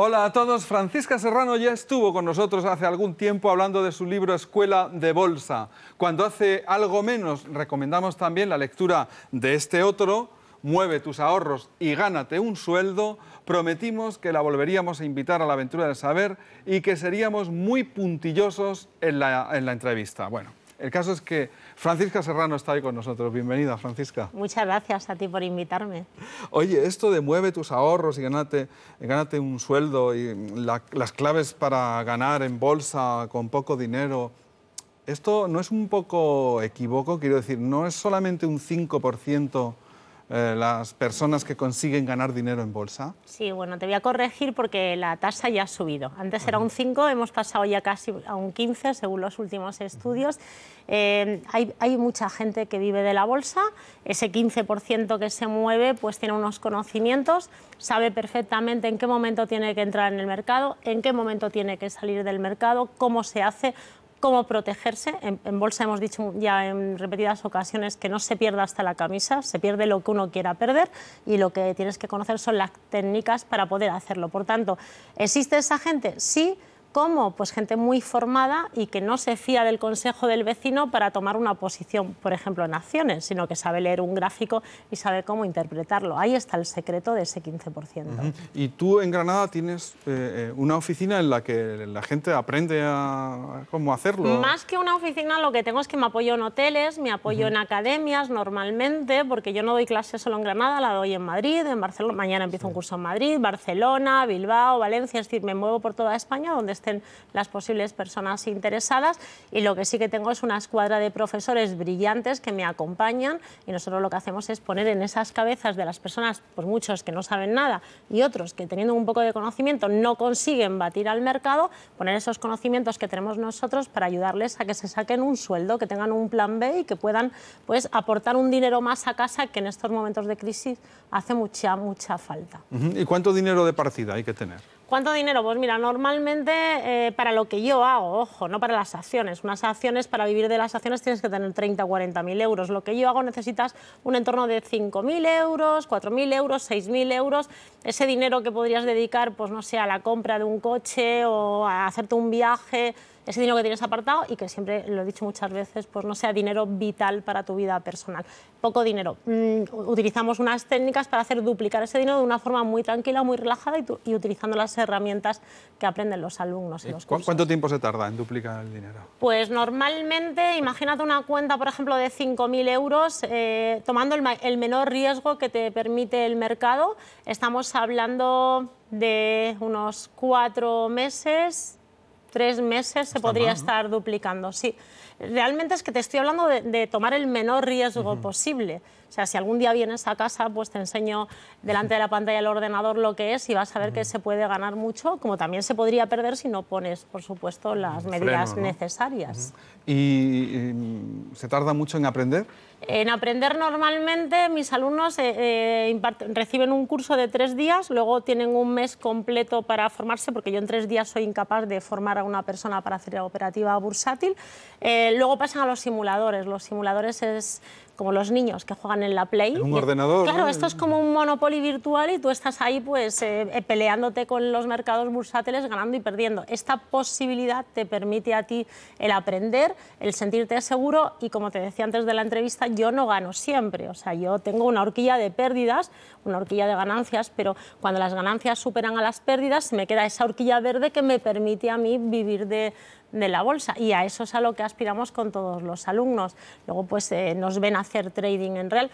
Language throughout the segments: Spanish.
Hola a todos, Francisca Serrano ya estuvo con nosotros hace algún tiempo hablando de su libro Escuela de Bolsa. Cuando hace algo menos recomendamos también la lectura de este otro, Mueve tus ahorros y gánate un sueldo, prometimos que la volveríamos a invitar a la aventura del saber y que seríamos muy puntillosos en la, en la entrevista. Bueno, el caso es que Francisca Serrano está ahí con nosotros. Bienvenida, Francisca. Muchas gracias a ti por invitarme. Oye, esto de mueve tus ahorros y gánate, un sueldo y las claves para ganar en bolsa con poco dinero, ¿esto no es un poco equivoco? Quiero decir, ¿no es solamente un 5%? Eh, las personas que consiguen ganar dinero en bolsa? Sí, bueno, te voy a corregir porque la tasa ya ha subido. Antes era un 5, hemos pasado ya casi a un 15 según los últimos estudios. Eh, hay, hay, mucha gente que vive de la bolsa, ese 15% que se mueve pues tiene unos conocimientos, sabe perfectamente en qué momento tiene que entrar en el mercado, en qué momento tiene que salir del mercado, cómo se hace, cómo protegerse. En, bolsa hemos dicho ya en repetidas ocasiones que no se pierda hasta la camisa, se pierde lo que uno quiera perder y lo que tienes que conocer son las técnicas para poder hacerlo. Por tanto, ¿existe esa gente? Sí. ¿Cómo? Pues gente muy formada y que no se fía del consejo del vecino para tomar una posición, por ejemplo, en acciones, sino que sabe leer un gráfico y sabe cómo interpretarlo. Ahí está el secreto de ese 15%. Y tú en Granada tienes eh, eh, una oficina en la que la gente aprende a, cómo hacerlo. Más que una oficina, lo que tengo es que me apoyo en hoteles, me apoyo en academias normalmente, porque yo no doy clases solo en Granada, la doy en Madrid, en Barcelona. Mañana empiezo un curso en Madrid, Barcelona, Bilbao, Valencia, es decir, me muevo por toda España donde esté las posibles personas interesadas y lo que sí que tengo es una escuadra de profesores brillantes que me acompañan y nosotros lo que hacemos es poner en esas cabezas de las personas, pues muchos que no saben nada y otros que teniendo un poco de conocimiento no consiguen batir al mercado, poner esos conocimientos que tenemos nosotros para ayudarles a que se saquen un sueldo, que tengan un plan B y que puedan pues aportar un dinero más a casa que en estos momentos de crisis hace mucha, mucha falta. ¿Y cuánto dinero de partida hay que tener? ¿Cuánto dinero? Pues mira, normalmente eh, para lo que yo hago, ojo, no para las acciones. Unas acciones, para vivir de las acciones tienes que tener 30 o 40 mil euros. Lo que yo hago necesitas un entorno de 5 mil euros, 4 mil euros, 6 mil euros. Ese dinero que podrías dedicar, pues no sé, a la compra de un coche o a hacerte un viaje ese dinero que tienes apartado y que siempre, lo he dicho muchas veces, pues no sea dinero vital para tu vida personal. Poco dinero. Mm, utilizamos unas técnicas para hacer duplicar ese dinero de una forma muy tranquila, muy relajada y, utilizando las herramientas que aprenden los alumnos. y eh, los ¿Cuánto tiempo se tarda en duplicar el dinero? Pues normalmente, imagínate una cuenta, por ejemplo, de 5.000 euros, eh, tomando el menor riesgo que te permite el mercado, estamos hablando de unos cuatro meses, tres meses se podría estar duplicando. Sí, realmente es que te estoy hablando de, tomar el menor riesgo posible. O sea, si algún día vienes a casa, pues te enseño delante de la pantalla del ordenador lo que es y vas a ver que se puede ganar mucho, como también se podría perder si no pones, por supuesto, las medidas necesarias. ¿Y, se tarda mucho en aprender? En aprender normalmente mis alumnos eh, eh, reciben un curso de tres días, luego tienen un mes completo para formarse, porque yo en tres días soy incapaz de formar a una persona para hacer operativa bursátil. Eh, luego pasan a los simuladores. Los simuladores es como los niños que juegan en la Play. un ordenador. Claro, esto es como un Monopoly virtual y tú estás ahí pues eh, eh, peleándote con los mercados bursátiles, ganando y perdiendo. Esta posibilidad te permite a ti el aprender, el sentirte seguro y como te decía antes de la entrevista, yo no gano siempre. O sea, yo tengo una horquilla de pérdidas, una horquilla de ganancias, pero cuando las ganancias superan a las pérdidas, me queda esa horquilla verde que me permite a mí vivir de, de la bolsa y a eso es a lo que aspiramos con todos los alumnos. Luego pues eh, nos ven hacer trading en real,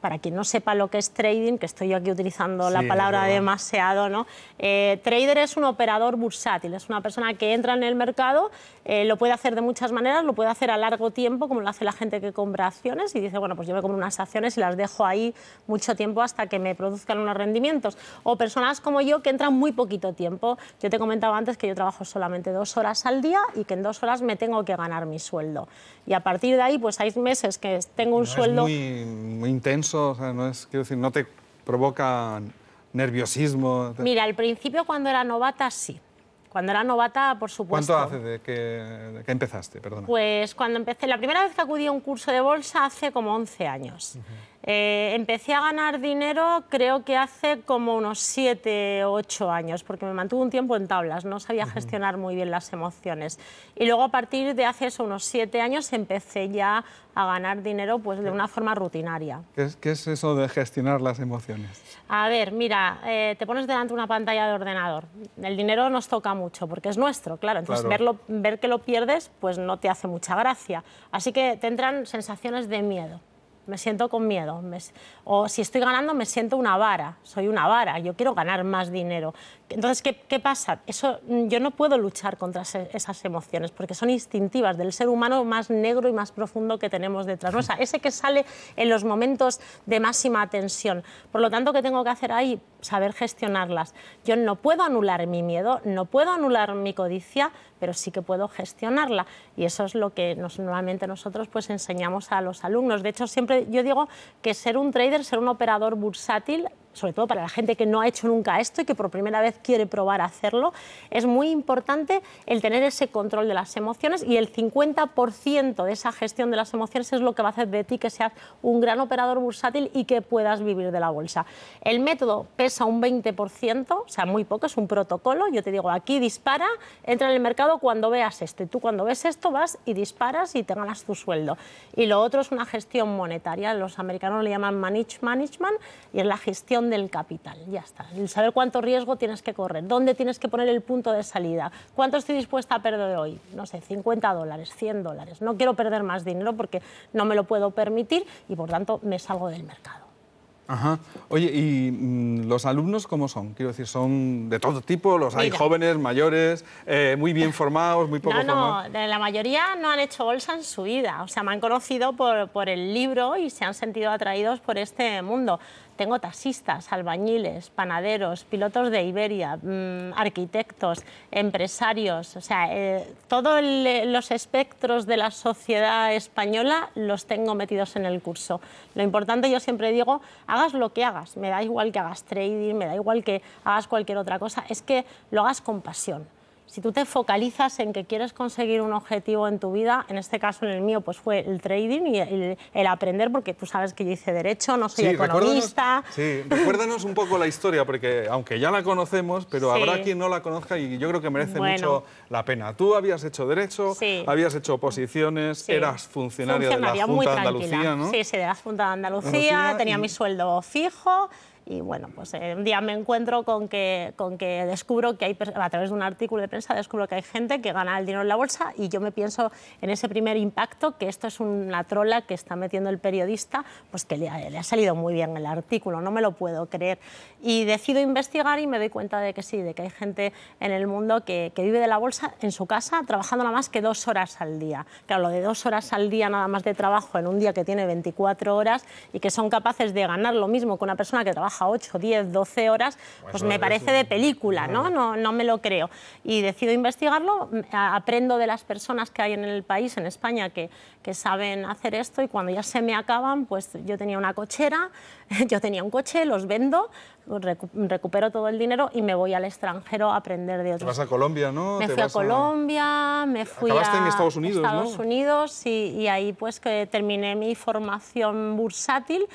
para quien no sepa lo que es trading, que estoy yo aquí utilizando la palabra demasiado, ¿no? Eh, trader es un operador bursátil, es una persona que entra en el mercado, eh, lo puede hacer de muchas maneras, lo puede hacer a largo tiempo, como lo hace la gente que compra acciones y dice, bueno, pues yo me compro unas acciones y las dejo ahí mucho tiempo hasta que me produzcan unos rendimientos. O personas como yo que entran muy poquito tiempo. Yo te comentaba antes que yo trabajo solamente dos horas al día y que en dos horas me tengo que ganar mi sueldo. Y a partir de ahí, pues hay meses que tengo un sueldo... muy intenso no es, quiero decir, ¿no te provoca nerviosismo? Mira, al principio cuando era novata, sí. Cuando era novata, por supuesto. ¿Cuánto hace de que, empezaste? Perdona. Pues cuando empecé, la primera vez que acudí a un curso de bolsa hace como 11 años. Eh, empecé a ganar dinero creo que hace como unos 7, 8 años, porque me mantuve un tiempo en tablas, no sabía gestionar muy bien las emociones. Y luego a partir de hace eso, unos 7 años empecé ya a ganar dinero pues, de una forma rutinaria. ¿Qué es, eso de gestionar las emociones? A ver, mira, eh, te pones delante una pantalla de ordenador. El dinero nos toca mucho porque es nuestro, claro. Entonces Verlo, ver que lo pierdes pues no te hace mucha gracia. Así que te entran sensaciones de miedo me siento con miedo. o si estoy ganando, me siento una vara, soy una vara, yo quiero ganar más dinero. Entonces, ¿qué, pasa? Eso, mm, yo no puedo luchar contra esas emociones porque son instintivas del ser humano más negro y más profundo que tenemos detrás. O sea, ese que sale en los momentos de máxima tensión. Por lo tanto, ¿qué tengo que hacer ahí? saber gestionarlas. Yo no puedo anular mi miedo, no puedo anular mi codicia, pero sí que puedo gestionarla. Y eso es lo que normalmente nosotros pues, enseñamos a los alumnos. De hecho, siempre yo digo que ser un trader, ser un operador bursátil, sobre todo para la gente que no ha hecho nunca esto y que por primera vez quiere probar a hacerlo, es muy importante el tener ese control de las emociones y el 50% de esa gestión de las emociones es lo que va a hacer de ti que seas un gran operador bursátil y que puedas vivir de la bolsa. El método pesa un 20%, o sea, muy poco, es un protocolo. Yo te digo, aquí dispara, entra en el mercado cuando veas y este. Tú cuando ves esto vas y disparas y te ganas tu sueldo. Y lo otro es una gestión monetaria, los americanos le llaman manage management y es la gestión del capital, ya está. El saber cuánto riesgo tienes que correr, dónde tienes que poner el punto de salida, cuánto estoy dispuesta a perder hoy, no sé, 50 dólares, 100 dólares. No quiero perder más dinero porque no me lo puedo permitir y por tanto me salgo del mercado. Ajá. Oye, ¿y mm, los alumnos cómo son? Quiero decir, son de todo tipo, los hay jóvenes, mayores, eh, muy bien formados, muy poco no, no, la mayoría no han hecho bolsa en su vida. O sea, me han conocido por, por el libro y se han sentido atraídos por este mundo tengo taxistas, albañiles, panaderos, pilotos de Iberia, mm, arquitectos, empresarios, o sea, eh, todos eh, los espectros de la sociedad española los tengo metidos en el curso. Lo importante, yo siempre digo, hagas lo que hagas, me da igual que hagas trading, me da igual que hagas cualquier otra cosa, es que lo hagas con pasión si tú te focalizas en que quieres conseguir un objetivo en tu vida, en este caso en el mío pues fue el trading y el, aprender, porque tú sabes que yo hice derecho, no soy economista. sí, recuérdanos un poco la historia, porque aunque ya la conocemos, pero habrá quien no la conozca y yo creo que merece mucho la pena. Tú habías hecho derecho, habías hecho oposiciones, eras funcionario de la Junta de Andalucía, ¿no? Sí, sí, de la Junta de Andalucía, tenía mi sueldo fijo y bueno, pues eh, un día me encuentro con que, con que descubro que hay, a través de un artículo de prensa, descubro que hay gente que gana el dinero en la bolsa y yo me pienso en ese primer impacto que esto es una trola que está metiendo el periodista, pues que le ha, salido muy bien el artículo, no me lo puedo creer. Y decido investigar y me doy cuenta de que sí, de que hay gente en el mundo que, que vive de la bolsa en su casa, trabajando nada más que dos horas al día. Claro, lo de dos horas al día nada más de trabajo en un día que tiene 24 horas y que son capaces de ganar lo mismo que una persona que trabaja trabaja 8, 10, 12 horas, pues, me parece de película, ¿no? ¿no? No me lo creo. Y decido investigarlo, aprendo de las personas que hay en el país, en España, que, que saben hacer esto y cuando ya se me acaban, pues yo tenía una cochera, yo tenía un coche, los vendo, recupero todo el dinero y me voy al extranjero a aprender de otros. Te vas a Colombia, ¿no? Me fui a Colombia, me fui a Estados Unidos, Estados Unidos y, y, ahí pues que terminé mi formación bursátil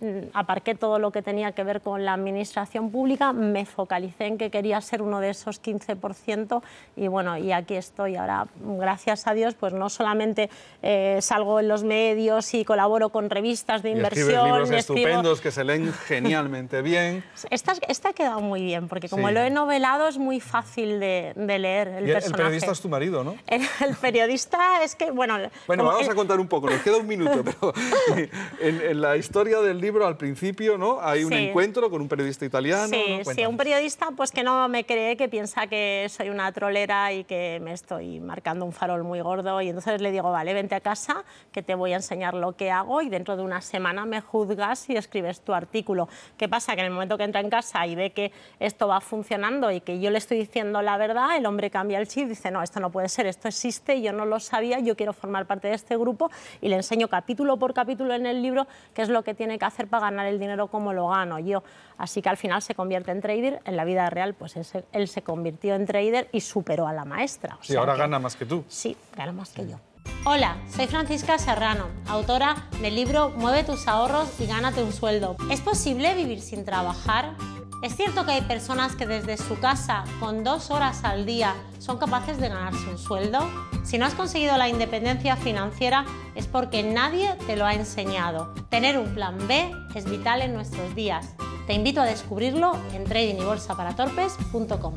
Mm. aparqué todo lo que tenía que ver con la administración pública, me focalicé en que quería ser uno de esos 15% y bueno, y aquí estoy ahora, gracias a Dios, pues no solamente eh, salgo en los medios y colaboro con revistas de inversión. Y libros estupendos que se leen genialmente bien. Esta, esta ha quedado muy bien, porque como lo he novelado es muy fácil de, leer el El periodista es tu marido, ¿no? El, periodista es que, bueno... Bueno, vamos a contar un poco, nos queda un minuto, pero en, en la historia del libro libro al principio, ¿no? Hay un encuentro con un periodista italiano. Sí, sí, un periodista pues que no me cree, que piensa que soy una trolera y que me estoy marcando un farol muy gordo. Y entonces le digo, vale, vente a casa, que te voy a enseñar lo que hago y dentro de una semana me juzgas y escribes tu artículo. ¿Qué pasa? Que en el momento que entra en casa y ve que esto va funcionando y que yo le estoy diciendo la verdad, el hombre cambia el chip y dice, no, esto no puede ser, esto existe, yo no lo sabía, yo quiero formar parte de este grupo y le enseño capítulo por capítulo en el libro qué es lo que tiene que hacer para ganar el dinero como lo gano yo. Así que al final se convierte en trader. En la vida real, pues él se convirtió en trader y superó a la maestra. Y ahora gana más que tú. Sí, gana más que yo. Hola, soy Francisca Serrano, autora del libro Mueve tus ahorros y gánate un sueldo. ¿Es posible vivir sin trabajar? Es cierto que hay personas que desde su casa, con dos horas al día, son capaces de ganarse un sueldo. Si no has conseguido la independencia financiera es porque nadie te lo ha enseñado. Tener un plan B es vital en nuestros días. Te invito a descubrirlo en tradingybolsaparatorpes.com.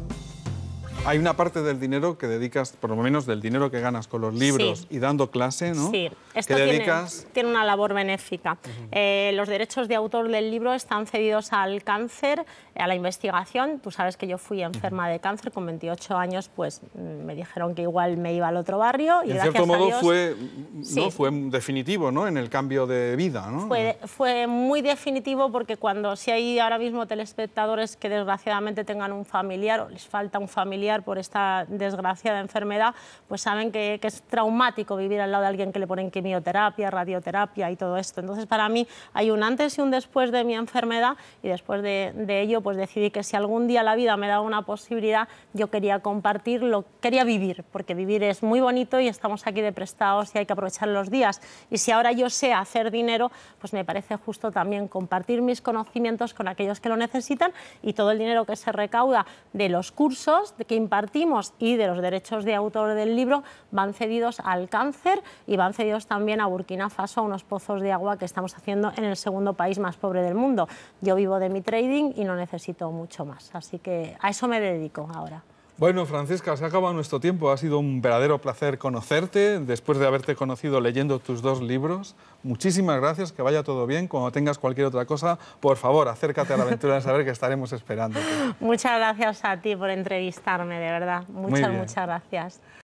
Hay una parte del dinero que dedicas, por lo menos del dinero que ganas con los libros y dando clase, ¿no? Sí, esto tiene, tiene, una labor benéfica. Eh, los derechos de autor del libro están cedidos al cáncer, a la investigación. Tú sabes que yo fui enferma de cáncer con 28 años, pues mm, me dijeron que igual me iba al otro barrio. Y en cierto modo fue, ¿no? fue definitivo, ¿no? En el cambio de vida, ¿no? Fue, fue muy definitivo porque cuando si hay ahora mismo telespectadores que desgraciadamente tengan un familiar o les falta un familiar, por esta desgraciada enfermedad, pues saben que, es traumático vivir al lado de alguien que le ponen quimioterapia, radioterapia y todo esto. Entonces, para mí hay un antes y un después de mi enfermedad y después de, ello, pues decidí que si algún día la vida me daba una posibilidad, yo quería compartirlo, quería vivir, porque vivir es muy bonito y estamos aquí de prestados y hay que aprovechar los días. Y si ahora yo sé hacer dinero, pues me parece justo también compartir mis conocimientos con aquellos que lo necesitan y todo el dinero que se recauda de los cursos, de que impartimos y de los derechos de autor del libro van cedidos al cáncer y van cedidos también a Burkina Faso, a unos pozos de agua que estamos haciendo en el segundo país más pobre del mundo. Yo vivo de mi trading y no necesito mucho más, así que a eso me dedico ahora. Bueno, Francesca, se acaba nuestro tiempo. Ha sido un verdadero placer conocerte después de haberte conocido leyendo tus dos libros. Muchísimas gracias, que vaya todo bien. Cuando tengas cualquier otra cosa, por favor, acércate a la aventura de saber que estaremos esperando. Muchas gracias a ti por entrevistarme, de verdad. Muchas, muchas gracias.